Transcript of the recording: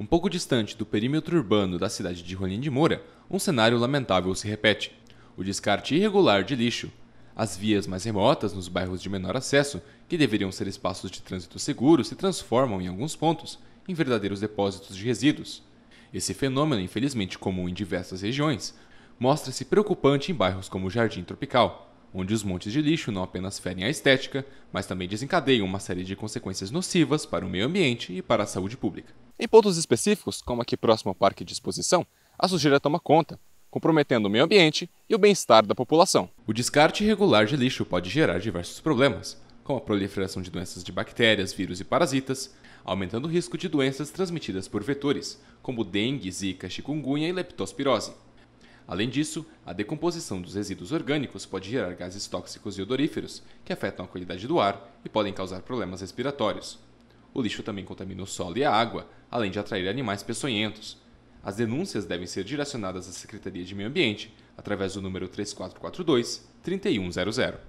Um pouco distante do perímetro urbano da cidade de Rolim de Moura, um cenário lamentável se repete: o descarte irregular de lixo. As vias mais remotas, nos bairros de menor acesso, que deveriam ser espaços de trânsito seguro, se transformam, em alguns pontos, em verdadeiros depósitos de resíduos. Esse fenômeno, infelizmente comum em diversas regiões, mostra-se preocupante em bairros como o Jardim Tropical, onde os montes de lixo não apenas ferem a estética, mas também desencadeiam uma série de consequências nocivas para o meio ambiente e para a saúde pública. Em pontos específicos, como aqui próximo ao parque de exposição, a sujeira toma conta, comprometendo o meio ambiente e o bem-estar da população. O descarte irregular de lixo pode gerar diversos problemas, como a proliferação de doenças de bactérias, vírus e parasitas, aumentando o risco de doenças transmitidas por vetores, como dengue, zika, chikungunya e leptospirose. Além disso, a decomposição dos resíduos orgânicos pode gerar gases tóxicos e odoríferos, que afetam a qualidade do ar e podem causar problemas respiratórios. O lixo também contamina o solo e a água, além de atrair animais peçonhentos. As denúncias devem ser direcionadas à Secretaria de Meio Ambiente, através do número 3442-3100.